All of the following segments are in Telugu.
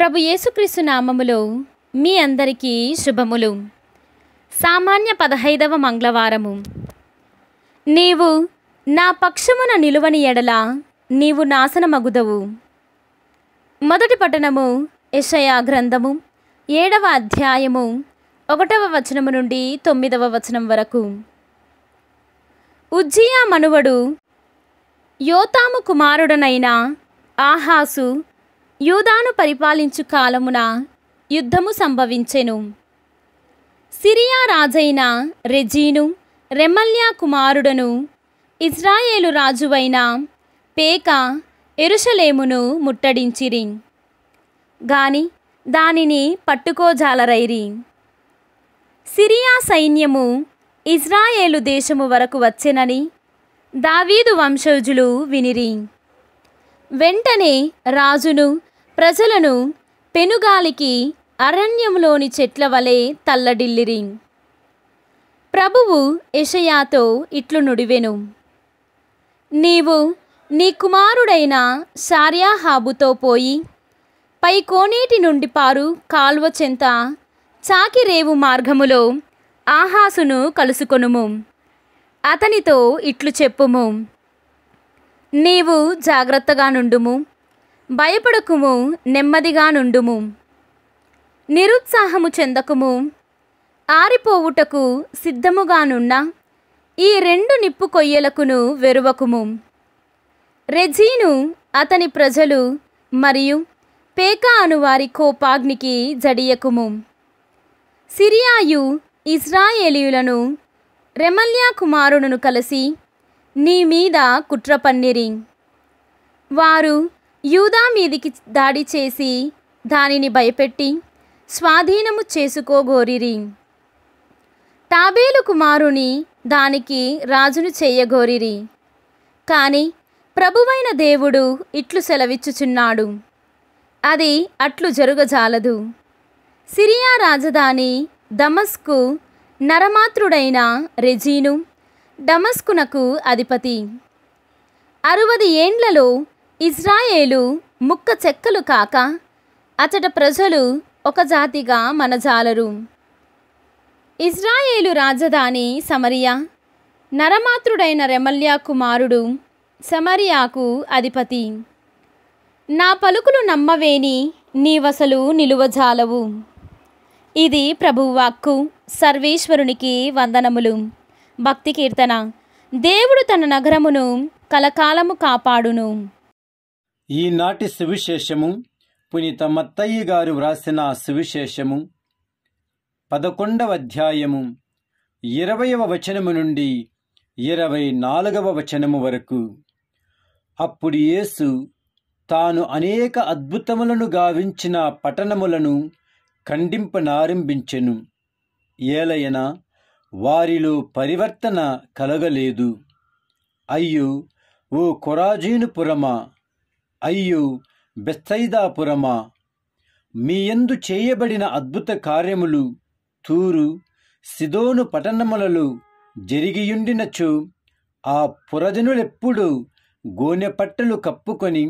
ప్రభు యేసుక్రీస్తు నామములో మీ అందరికీ శుభములు సామాన్య పదహైదవ మంగళవారము నీవు నా పక్షమున నిలువని ఎడల నీవు నాశనమగుదవు మొదటి పట్టణము యషయా గ్రంథము ఏడవ అధ్యాయము ఒకటవ వచనము నుండి తొమ్మిదవ వచనం వరకు ఉజ్జియా మనువడు యోతాము కుమారుడనైన ఆహాసు యూదాను పరిపాలించు కాలమున యుద్ధము సంభవించెను సిరియా రాజైన రెజీను రెమల్యా కుమారుడను ఇజ్రాయేలు రాజువైన పేక ఎరుషలేమును ముట్టడించిరి గాని దానిని పట్టుకోజాలరైరి సిరియా సైన్యము ఇజ్రాయేలు దేశము వరకు వచ్చెనని దావీదు వంశజులు వినిరి వెంటనే రాజును ప్రజలను పెనుగాలికి అరణ్యంలోని చెట్ల వలె తల్లడిల్లిరి ప్రభువు యషయాతో ఇట్లు నుడివెను నీవు నీ కుమారుడైన సార్యాహాబుతో పోయి పై కోనేటి నుండి పారు కాల్వ చెంత చాకిరేవు మార్గములో ఆహాసును కలుసుకొనుము అతనితో ఇట్లు చెప్పుము నీవు జాగ్రత్తగా నుండుము భయపడకుము నెమ్మదిగా నుండుము నిరుత్సాహము చెందకుము ఆరిపోవుటకు సిద్ధముగానున్న ఈ రెండు నిప్పు కొయ్యలకును వెరువకుము రెజీను అతని ప్రజలు మరియు పేకా అనువారి కోపాగ్నికి జడియకుము సిరియాయు ఇజ్రాయేలీయులను రెమల్యా కుమారుడును కలిసి నీ మీద కుట్ర పన్నిరి వారు యూదా మీదికి దాడి చేసి దానిని భయపెట్టి స్వాధీనము చేసుకోగోరిరి తాబేలు కుమారుని దానికి రాజును చేయగోరిరి కానీ ప్రభువైన దేవుడు ఇట్లు సెలవిచ్చుచున్నాడు అది అట్లు జరుగజాలదు సిరియా రాజధాని దమస్కు నరమాతృడైన రెజీను డమస్కునకు అధిపతి అరవది ఏండ్లలో ఇజ్రాయేలు ముక్క చెక్కలు కాక అతడ ప్రజలు ఒక జాతిగా మనజాలరు ఇజ్రాయేలు రాజధాని సమరియా నరమాతృడైన రెమల్యా కుమారుడు సమరియాకు అధిపతి నా పలుకులు నమ్మవేని నీవసలు నిలువజాలవు ఇది ప్రభువాక్కు సర్వేశ్వరునికి వందనములు భక్తి కీర్తన దేవుడు తన నగరమును కలకాలము కాపాడును ఈనాటి సువిశేషము పునీత మత్తయ్య గారు వ్రాసిన సువిశేషము పదకొండవ అధ్యాయము ఇరవయవ వచనము నుండి ఇరవై నాలుగవ వచనము వరకు అప్పుడు యేసు తాను అనేక అద్భుతములను గావించిన పట్టణములను ఖండింపనారంభించెను ఏలయన వారిలో పరివర్తన కలగలేదు అయ్యో ఓ కొరాజీనుపురమా అయ్యు బెత్సైదాపురమా మీయందు చేయబడిన అద్భుత కార్యములు తూరు సిదోను పట్టణములలో జరిగియుండినచు ఆ పురజనులెప్పుడు గోనె పట్టలు కప్పుకొని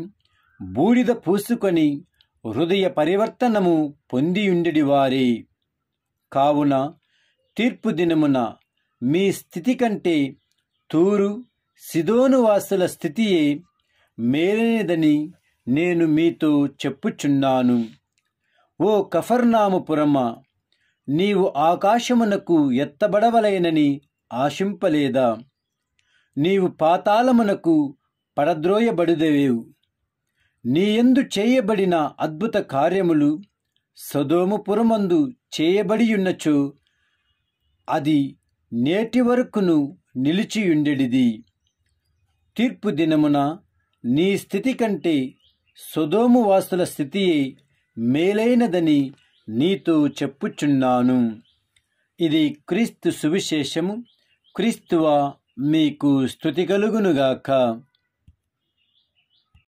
బూడిద పూసుకొని హృదయ పరివర్తనము పొందియుండివారే కావున తీర్పు దినమున మీ స్థితి కంటే తూరు సిదోను వాసుల స్థితియే మేలైనదని నేను మీతో చెప్పుచున్నాను ఓ కఫర్నామపురమ్మ నీవు ఆకాశమునకు ఎత్తబడవలేనని ఆశింపలేదా నీవు పాతాళమునకు పడద్రోయబడుదేవేవు నీయందు చేయబడిన అద్భుత కార్యములు సదోముపురమందు చేయబడియున్నచో అది నేటి వరకును నిలిచియుండెడిది తీర్పు దినమున నీ స్థితి కంటే సుధోము వాసుల స్థితి మేలైనదని నీతో చెప్పుచున్నాను ఇది క్రీస్తు సువిశేషము క్రీస్తువా మీకు స్థుతి కలుగునుగాక